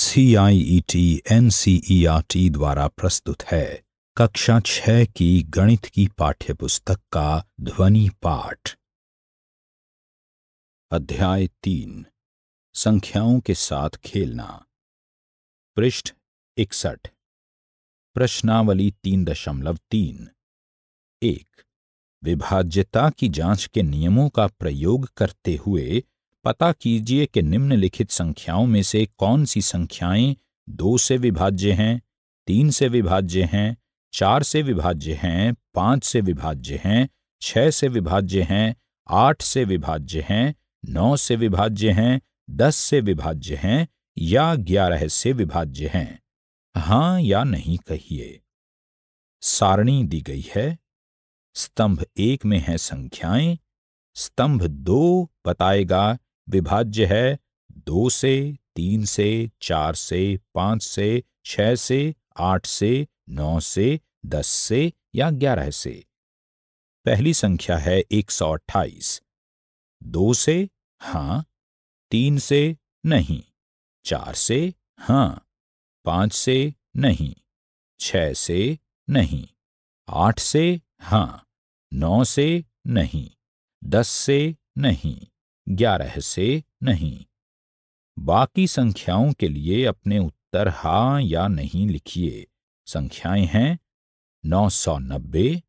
CIET NCERT e e द्वारा प्रस्तुत है कक्षा छह की गणित की पाठ्यपुस्तक का ध्वनि पाठ अध्याय तीन संख्याओं के साथ खेलना पृष्ठ इकसठ प्रश्नावली तीन दशमलव तीन एक विभाज्यता की जांच के नियमों का प्रयोग करते हुए पता कीजिए कि निम्नलिखित संख्याओं में से कौन सी संख्याएं दो से विभाज्य हैं तीन से विभाज्य हैं चार से विभाज्य हैं पांच से विभाज्य हैं छह से विभाज्य हैं आठ से विभाज्य हैं नौ से विभाज्य हैं दस से विभाज्य हैं या ग्यारह से विभाज्य हैं हां या नहीं कहिए सारणी दी गई है स्तंभ एक में है संख्याएं स्तंभ दो बताएगा विभाज्य है दो से तीन से चार से पांच से छह से आठ से नौ से दस से या ग्यारह से पहली संख्या है एक सौ अट्ठाईस दो से हां तीन से नहीं चार से हां पांच से नहीं छह से नहीं आठ से हां नौ से नहीं दस से नहीं ग्यारह से नहीं बाकी संख्याओं के लिए अपने उत्तर हाँ या नहीं लिखिए संख्याएं हैं नौ सौ नब्बे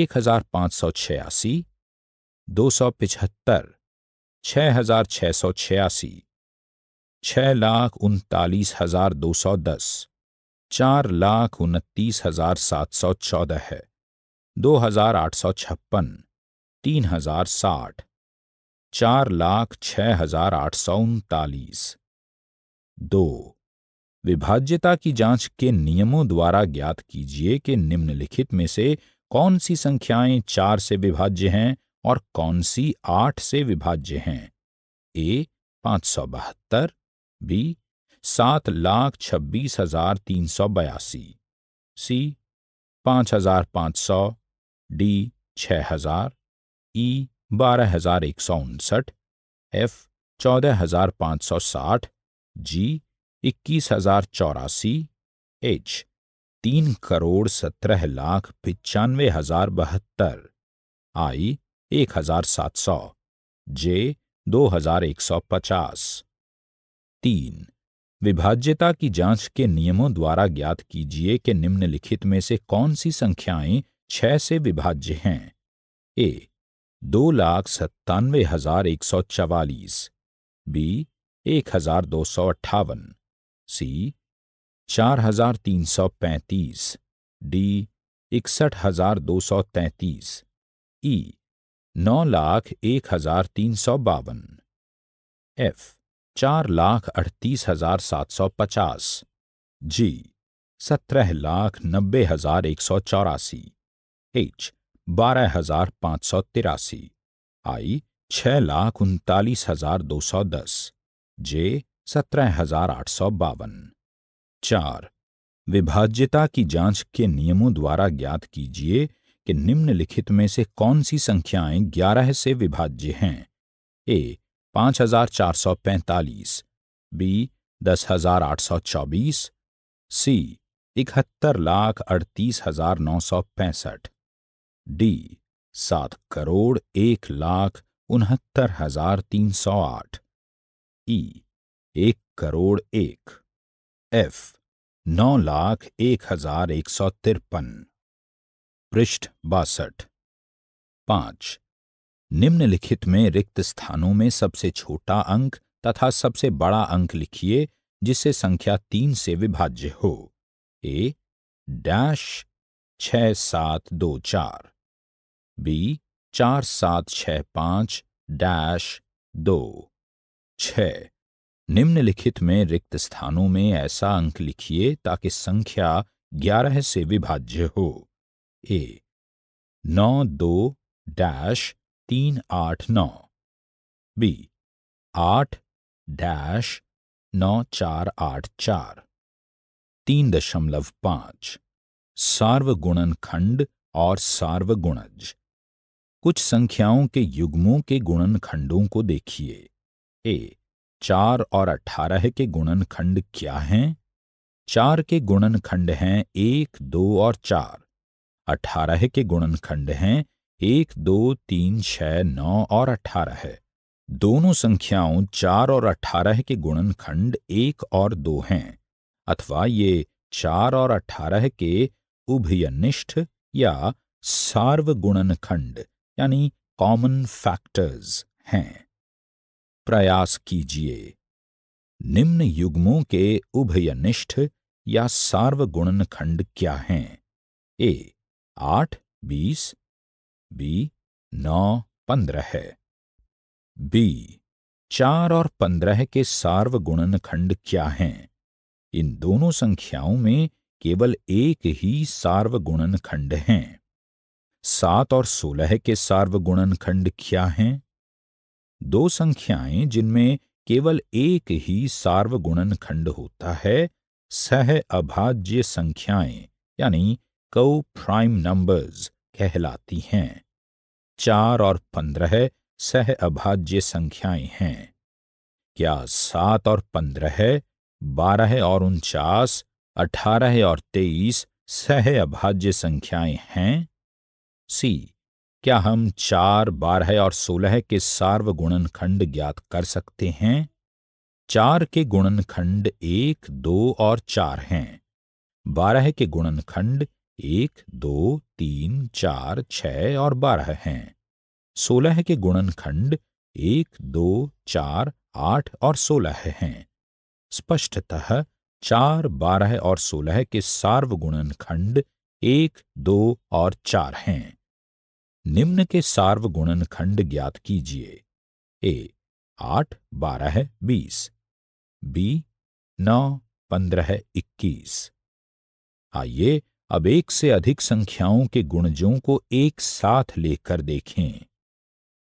एक हजार पाँच सौ छियासी दो सौ पिछहत्तर छ हजार छह सौ छियासी छह लाख उनतालीस हजार दो सौ दस चार लाख उनतीस हजार सात सौ चौदह दो हजार आठ सौ छप्पन तीन हजार साठ चार लाख छह हजार आठ सौ उनतालीस दो विभाज्यता की जांच के नियमों द्वारा ज्ञात कीजिए कि निम्नलिखित में से कौन सी संख्याएं चार से विभाज्य हैं और कौन सी आठ से विभाज्य हैं ए पांच सौ बहत्तर बी सात लाख छब्बीस हजार तीन सौ बयासी सी पांच हजार पांच सौ डी छह हजार ई बारह हजार एक सौ उनसठ एफ चौदह हजार पाँच सौ साठ जी इक्कीस हजार चौरासी एच तीन करोड़ सत्रह लाख पिचानवे हजार बहत्तर आई एक हजार सात सौ जे दो हजार एक सौ पचास तीन विभाज्यता की जांच के नियमों द्वारा ज्ञात कीजिए कि निम्नलिखित में से कौन सी संख्याएं छह से विभाज्य हैं ए दो लाख सत्तानवे हजार एक सौ चवालीस बी एक हजार दो सौ अट्ठावन सी चार हजार तीन सौ पैंतीस डी इकसठ हजार दो सौ तैंतीस ई नौ लाख एक हजार तीन सौ बावन एफ चार लाख अड़तीस हजार सात सौ पचास जी सत्रह लाख नब्बे हजार एक सौ चौरासी एच बारह हजार पाँच सौ तिरासी आई छः लाख उनतालीस हजार दो सौ दस जे सत्रह हजार आठ सौ बावन चार विभाज्यता की जांच के नियमों द्वारा ज्ञात कीजिए कि निम्नलिखित में से कौन सी संख्याएं ग्यारह से विभाज्य हैं ए पाँच हजार चार सौ पैंतालीस बी दस हजार आठ सौ चौबीस सी इकहत्तर लाख अड़तीस हजार नौ सौ पैंसठ डी सात करोड़ एक लाख उनहत्तर हजार तीन सौ आठ ई एक करोड़ एक एफ नौ लाख एक हजार एक सौ तिरपन पृष्ठ बासठ पांच निम्नलिखित में रिक्त स्थानों में सबसे छोटा अंक तथा सबसे बड़ा अंक लिखिए जिसे संख्या तीन से विभाज्य हो ए डैश छ सात दो चार बी चार सात छः पाँच डैश दो छ निम्नलिखित में रिक्त स्थानों में ऐसा अंक लिखिए ताकि संख्या ग्यारह से विभाज्य हो ए नौ दो डैश तीन आठ नौ बी आठ डैश नौ चार आठ चार तीन दशमलव पाँच सार्वगुणन खंड और सार्वगुणज कुछ संख्याओं के युग्मों के गुणनखंडों को देखिए ए चार और अठारह के गुणनखंड क्या हैं चार के गुणनखंड हैं एक दो और चार अठारह के गुणनखंड हैं एक दो तीन छह नौ और अठारह दोनों संख्याओं चार और अठारह के गुणनखंड एक और दो हैं अथवा ये चार और अठारह के उभयनिष्ठ या सार्वगुणनखंड यानी कॉमन फैक्टर्स हैं प्रयास कीजिए निम्न युग्मों के उभयनिष्ठ या सार्वगुणन खंड क्या हैं ए आठ बीस बी नौ पंद्रह है बी चार और पंद्रह के सार्वगुणन खंड क्या हैं इन दोनों संख्याओं में केवल एक ही सार्वगुणन खंड हैं सात और सोलह के सार्वगुणन खंड क्या हैं दो संख्याएं जिनमें केवल एक ही सार्वगुणन खंड होता है सह अभाज्य संख्याएं यानी कौ प्राइम नंबर्स कहलाती हैं चार और पंद्रह सह अभाज्य संख्याएं हैं क्या सात और पंद्रह बारह और उनचास अठारह और तेईस सह अभाज्य संख्याएं हैं सी क्या हम चार बारह और सोलह के सार्वगुणन खंड ज्ञात कर सकते हैं चार के गुणन खंड एक दो और चार हैं बारह के गुणन खंड एक दो तीन चार छ और बारह हैं सोलह के गुणन खंड एक दो चार आठ और सोलह हैं स्पष्टतः चार बारह और सोलह के सार्वगुणन खंड एक दो और चार हैं निम्न के सार्वगुणन खंड ज्ञात कीजिए ए आठ बारह बीस बी नौ पंद्रह इक्कीस आइए अब एक से अधिक संख्याओं के गुणजों को एक साथ लेकर देखें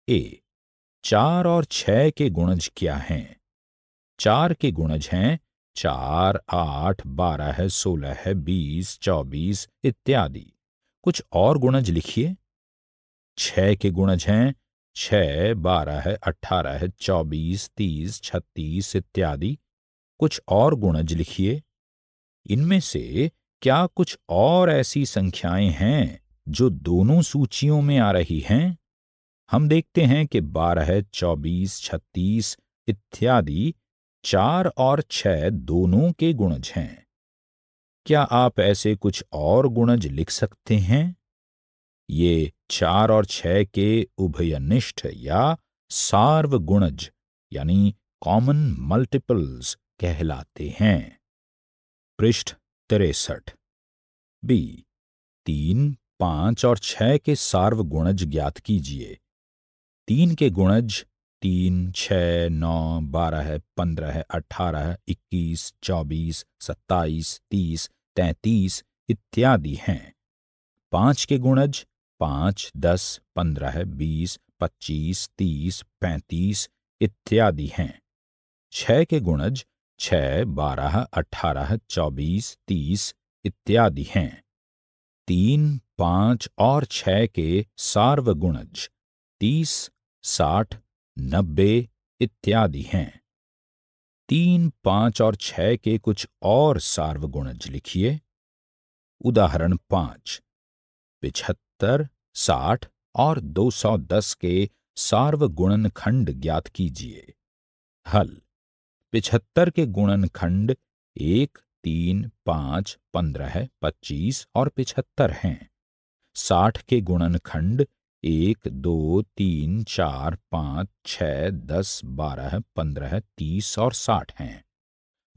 ए चार और छह के गुणज क्या हैं चार के गुणज हैं चार आठ बारह सोलह बीस चौबीस इत्यादि कुछ और गुणज लिखिए छः के गुणज हैं छ बारह है अट्ठारह है चौबीस तीस छत्तीस इत्यादि कुछ और गुणज लिखिए इनमें से क्या कुछ और ऐसी संख्याएं हैं जो दोनों सूचियों में आ रही हैं हम देखते हैं कि बारह चौबीस छत्तीस इत्यादि चार और छह दोनों के गुणज हैं क्या आप ऐसे कुछ और गुणज लिख सकते हैं ये चार और छह के उभयनिष्ठ या सार्वगुणज यानी कॉमन मल्टीपल्स कहलाते हैं पृष्ठ तिरसठ बी तीन पांच और छह के सार्वगुणज ज्ञात कीजिए तीन के गुणज तीन छ नौ बारह पंद्रह अठारह इक्कीस चौबीस सत्ताईस तीस तैतीस इत्यादि हैं पांच के गुणज पाँच दस पंद्रह बीस पच्चीस तीस पैंतीस इत्यादि हैं छ के गुणज छ बारह अठारह चौबीस तीस इत्यादि हैं तीन पाँच और छ के सार्वगुणज तीस साठ नब्बे इत्यादि हैं तीन पाँच और छ के कुछ और सार्वगुणज लिखिए उदाहरण पाँच पिछहत्तर सत्तर साठ और दो सौ दस के सार्वगुणन खंड ज्ञात कीजिए हल पिछहत्तर के गुणन खंड एक तीन पांच पंद्रह पच्चीस और पिछहत्तर हैं साठ के गुणन खंड एक दो तीन चार पाँच छ दस बारह पंद्रह तीस और साठ हैं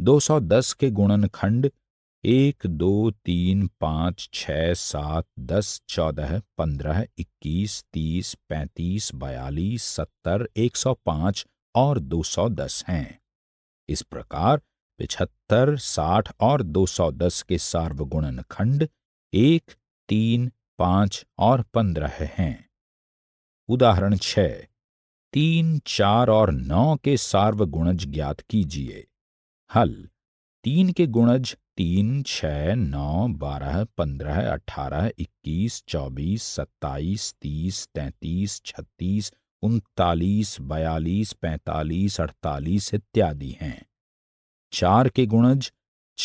दो सौ दस के गुणन खंड एक दो तीन पाँच छ सात दस चौदह पंद्रह इक्कीस तीस पैंतीस बयालीस सत्तर एक सौ पाँच और दो सौ दस हैं इस प्रकार पिछहत्तर साठ और दो सौ दस के सार्वगुणन खंड एक तीन पाँच और पंद्रह हैं उदाहरण छ तीन चार और नौ के सार्वगुणज ज्ञात कीजिए हल तीन के गुणज तीन छः नौ बारह पंद्रह अठारह इक्कीस चौबीस सत्ताईस तीस तैंतीस छत्तीस उनतालीस बयालीस पैंतालीस अड़तालीस इत्यादि हैं चार के गुणज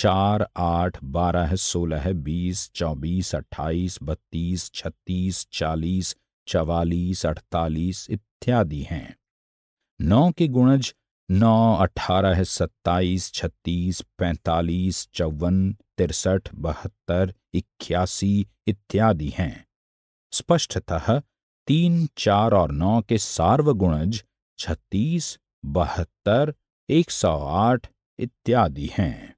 चार आठ बारह सोलह बीस चौबीस अट्ठाईस बत्तीस छत्तीस चालीस चवालीस अड़तालीस इत्यादि हैं नौ के गुणज नौ अठारह है सत्ताईस छत्तीस पैंतालीस चौवन तिरसठ बहत्तर इक्यासी इत्यादि हैं स्पष्टतः तीन चार और नौ के सार्वगुणज छत्तीस बहत्तर एक सौ आठ इत्यादि हैं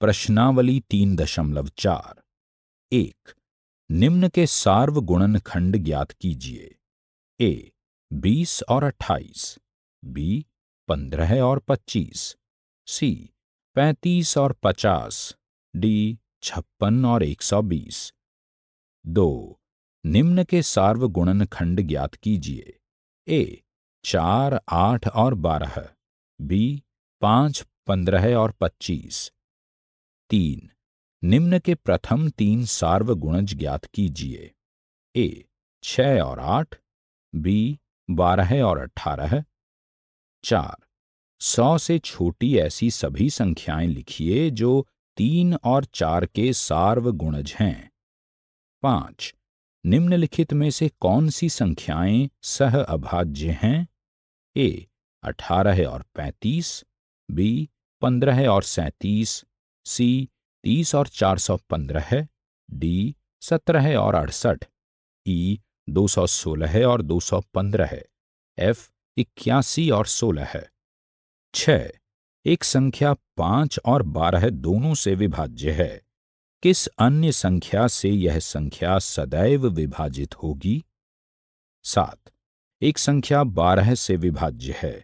प्रश्नावली तीन दशमलव चार एक निम्न के सार्वगुणन खंड ज्ञात कीजिए ए बीस और अट्ठाईस बी पंद्रह और पच्चीस सी पैंतीस और पचास डी छप्पन और एक सौ बीस दो निम्न के सार्वगुणन खंड ज्ञात कीजिए ए चार आठ और बारह बी पांच पंद्रह और पच्चीस तीन निम्न के प्रथम तीन सार्वगुणज ज्ञात कीजिए ए छ और आठ बी बारह और अठारह चार सौ से छोटी ऐसी सभी संख्याएं लिखिए जो तीन और चार के सार्वगुणज हैं पांच निम्नलिखित में से कौन सी संख्याएं सह अभाज्य हैं ए अठारह और पैंतीस बी पंद्रह और सैंतीस सी तीस और चार सौ पंद्रह डी सत्रह और अड़सठ ई e, दो सौ सोलह और दो सौ पंद्रह एफ इक्यासी और सोलह है छह एक संख्या पांच और बारह दोनों से विभाज्य है किस अन्य संख्या से यह संख्या सदैव विभाजित होगी सात एक संख्या बारह से विभाज्य है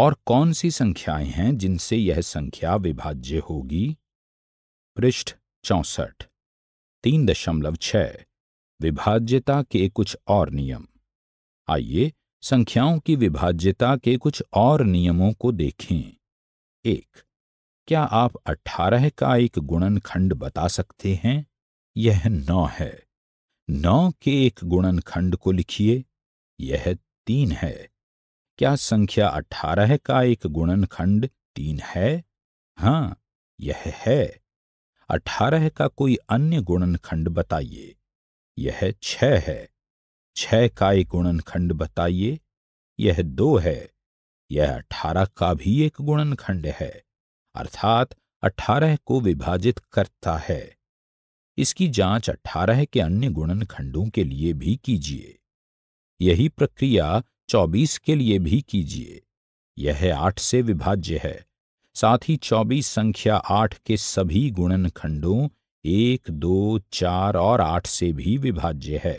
और कौन सी संख्याएं हैं जिनसे यह संख्या विभाज्य होगी पृष्ठ चौसठ तीन दशमलव छ विभाज्यता के कुछ और नियम आइए संख्याओं की विभाज्यता के कुछ और नियमों को देखें एक क्या आप अठारह का एक गुणनखंड बता सकते हैं यह नौ है नौ के एक गुणनखंड को लिखिए यह तीन है क्या संख्या अठारह का एक गुणनखंड तीन है हाँ यह है अठारह का कोई अन्य गुणनखंड बताइए यह छ है छह का एक गुणनखंड बताइए यह दो है यह अठारह का भी एक गुणनखंड है अर्थात अठारह को विभाजित करता है इसकी जांच अठारह के अन्य गुणनखंडों के लिए भी कीजिए यही प्रक्रिया चौबीस के लिए भी कीजिए यह आठ से विभाज्य है साथ ही चौबीस संख्या आठ के सभी गुणनखंडों एक दो चार और आठ से भी विभाज्य है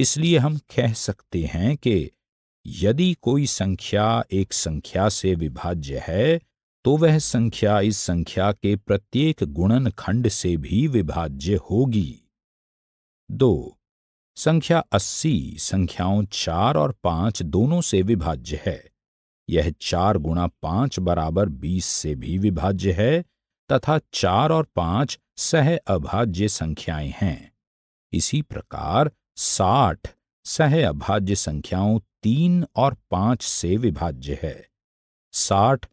इसलिए हम कह सकते हैं कि यदि कोई संख्या एक संख्या से विभाज्य है तो वह संख्या इस संख्या के प्रत्येक गुणन खंड से भी विभाज्य होगी दो संख्या अस्सी संख्याओं चार और पांच दोनों से विभाज्य है यह चार गुणा पांच बराबर बीस से भी विभाज्य है तथा चार और पांच सह अभाज्य संख्याएं हैं इसी प्रकार साठ सह अभाज्य संख्याओं तीन और पांच से विभाज्य है साठ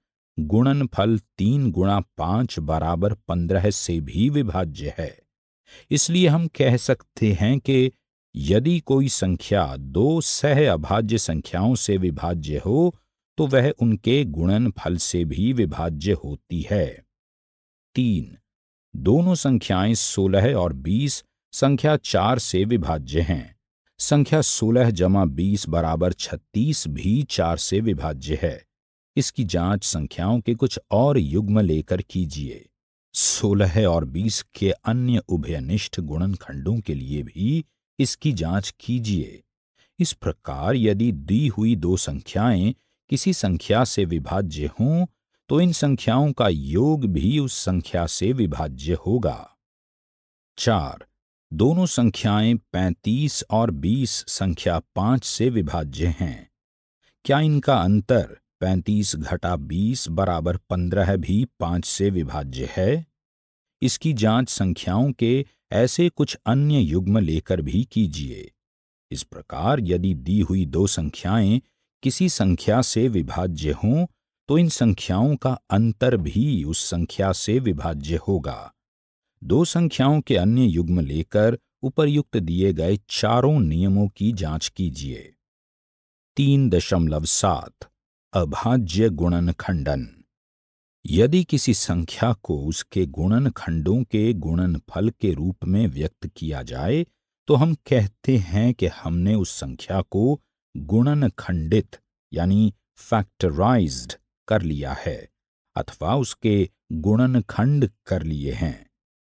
गुणन फल तीन गुणा पांच बराबर पंद्रह से भी विभाज्य है इसलिए हम कह सकते हैं कि यदि कोई संख्या दो सह अभाज्य संख्याओं से विभाज्य हो तो वह उनके गुणन फल से भी विभाज्य होती है तीन दोनों संख्याएं सोलह और बीस संख्या चार से विभाज्य हैं संख्या सोलह जमा बीस बराबर छत्तीस भी चार से विभाज्य है इसकी जांच संख्याओं के कुछ और युग्म लेकर कीजिए सोलह और बीस के अन्य उभयनिष्ठ गुणनखंडों के लिए भी इसकी जांच कीजिए इस प्रकार यदि दी हुई दो संख्याएं किसी संख्या से विभाज्य हों तो इन संख्याओं का योग भी उस संख्या से विभाज्य होगा चार दोनों संख्याएं पैंतीस और बीस संख्या पांच से विभाज्य हैं क्या इनका अंतर पैंतीस घटा बीस बराबर पंद्रह भी पांच से विभाज्य है इसकी जांच संख्याओं के ऐसे कुछ अन्य युग्म लेकर भी कीजिए इस प्रकार यदि दी हुई दो संख्याएं किसी संख्या से विभाज्य हों तो इन संख्याओं का अंतर भी उस संख्या से विभाज्य होगा दो संख्याओं के अन्य युग्म लेकर उपरयुक्त दिए गए चारों नियमों की जांच कीजिए तीन दशमलव सात अभाज्य गुणन खंडन यदि किसी संख्या को उसके गुणन खंडों के गुणन फल के रूप में व्यक्त किया जाए तो हम कहते हैं कि हमने उस संख्या को गुणन खंडित यानी फैक्टराइज्ड कर लिया है अथवा उसके गुणन खंड कर लिए हैं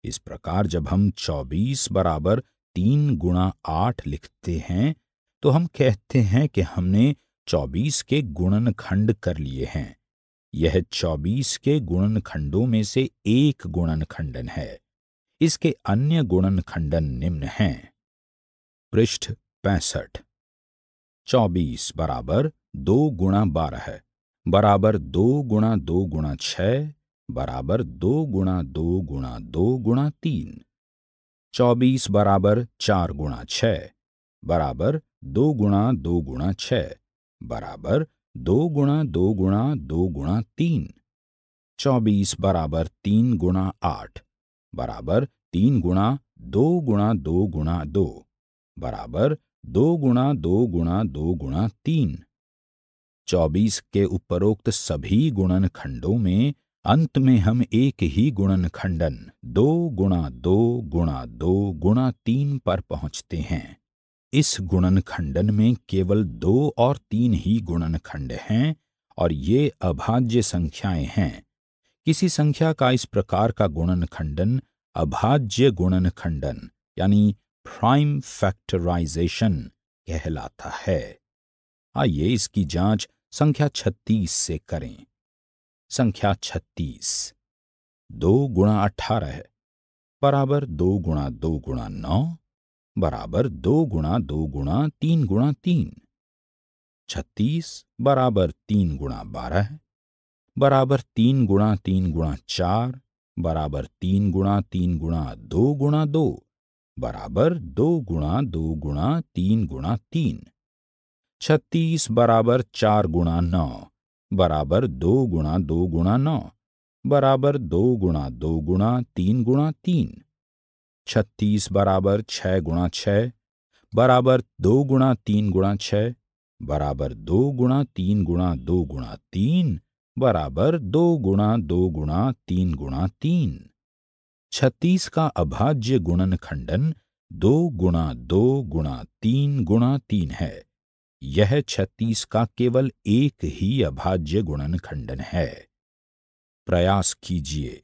इस प्रकार जब हम चौबीस बराबर तीन गुणा आठ लिखते हैं तो हम कहते हैं कि हमने चौबीस के गुणनखंड कर लिए हैं यह चौबीस के गुणनखंडों में से एक गुणनखंडन है इसके अन्य गुणनखंडन निम्न हैं पृष्ठ पैंसठ चौबीस बराबर दो गुणा बारह बराबर दो गुणा दो गुणा छ बराबर दो गुणा दो गुणा दो गुणा तीन चौबीस बराबर चार गुणा छ बराबर दो गुणा दो गुणा छ बराबर दो गुणा दो गुणा दो गुणा तीन चौबीस बराबर तीन गुणा आठ बराबर तीन गुणा दो गुणा दो गुणा दो बराबर दो गुणा दो गुणा दो गुणा तीन चौबीस के उपरोक्त सभी गुणन खंडों में अंत में हम एक ही गुणन खंडन दो गुणा दो गुणा दो गुणा तीन पर पहुंचते हैं इस गुणन खंडन में केवल दो और तीन ही गुणन खंड हैं और ये अभाज्य संख्याएं हैं किसी संख्या का इस प्रकार का गुणन खंडन अभाज्य गुणन खंडन यानी प्राइम फैक्टराइजेशन कहलाता है आइए इसकी जांच संख्या 36 से करें संख्या छत्तीस दो गुणा अठारह है बराबर दो गुणा दो गुणा नौ बराबर दो गुणा दो गुणा तीन गुणा तीन छत्तीस बराबर तीन गुणा बारह है बराबर तीन गुणा तीन गुणा चार बराबर तीन गुणा तीन गुणा दो गुणा दो बराबर दो गुणा दो गुणा तीन गुणा तीन छत्तीस बराबर चार गुणा नौ बराबर दो गुणा दो गुणा नौ बराबर दो गुणा दो गुणा तीन गुणा तीन छत्तीस बराबर छः गुणा छः बराबर दो गुणा तीन गुणा छः बराबर दो गुणा तीन गुणा दो गुणा तीन बराबर दो गुणा दो गुणा तीन गुणा तीन छत्तीस का अभाज्य गुणन खंडन दो गुणा दो गुणा तीन गुणा तीन है यह छत्तीस का केवल एक ही अभाज्य गुणन खंडन है प्रयास कीजिए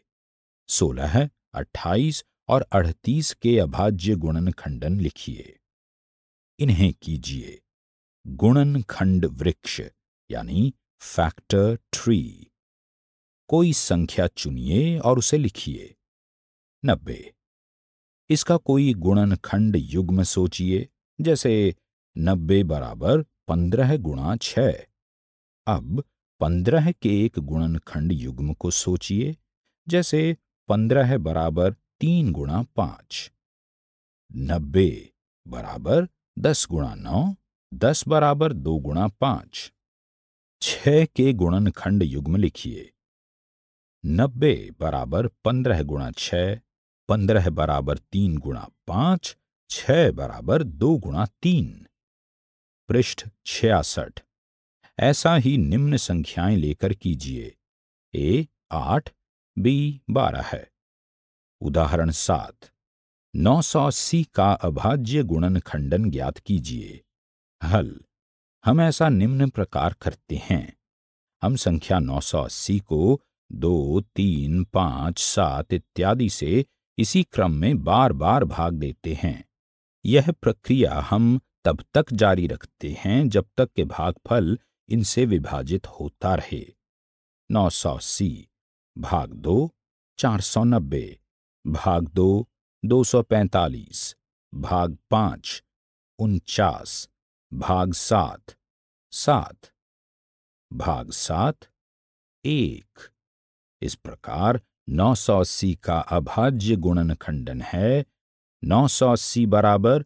सोलह अट्ठाईस और अड़तीस के अभाज्य गुणन खंडन लिखिए इन्हें कीजिए गुणन खंड वृक्ष यानी फैक्टर ट्री कोई संख्या चुनिए और उसे लिखिए नब्बे इसका कोई गुणन खंड युग्म सोचिए जैसे नब्बे बराबर पंद्रह गुणा छ अब पंद्रह के एक गुणनखंड युग्म को सोचिए जैसे पंद्रह बराबर तीन गुणा पांच नब्बे बराबर दस गुणा नौ दस बराबर दो गुणा पांच छ के गुणनखंड युग्म लिखिए नब्बे बराबर पंद्रह गुणा छ पंद्रह बराबर तीन गुणा पांच छ बराबर दो गुणा तीन पृष्ठ छियासठ ऐसा ही निम्न संख्याएं लेकर कीजिए ए आठ बी बारह है उदाहरण सात नौ सौ सी का अभाज्य गुणन खंडन ज्ञात कीजिए हल हम ऐसा निम्न प्रकार करते हैं हम संख्या नौ सौ अस्सी को दो तीन पांच सात इत्यादि से इसी क्रम में बार बार भाग देते हैं यह प्रक्रिया हम तब तक जारी रखते हैं जब तक के भागफल इनसे विभाजित होता रहे सौ सी भाग दो चार सौ नब्बे भाग दो दो सौ पैंतालीस भाग पांच उनचास भाग सात सात भाग सात एक इस प्रकार नौ सौ अस्सी का अभाज्य गुणन खंडन है नौ सौ अस्सी बराबर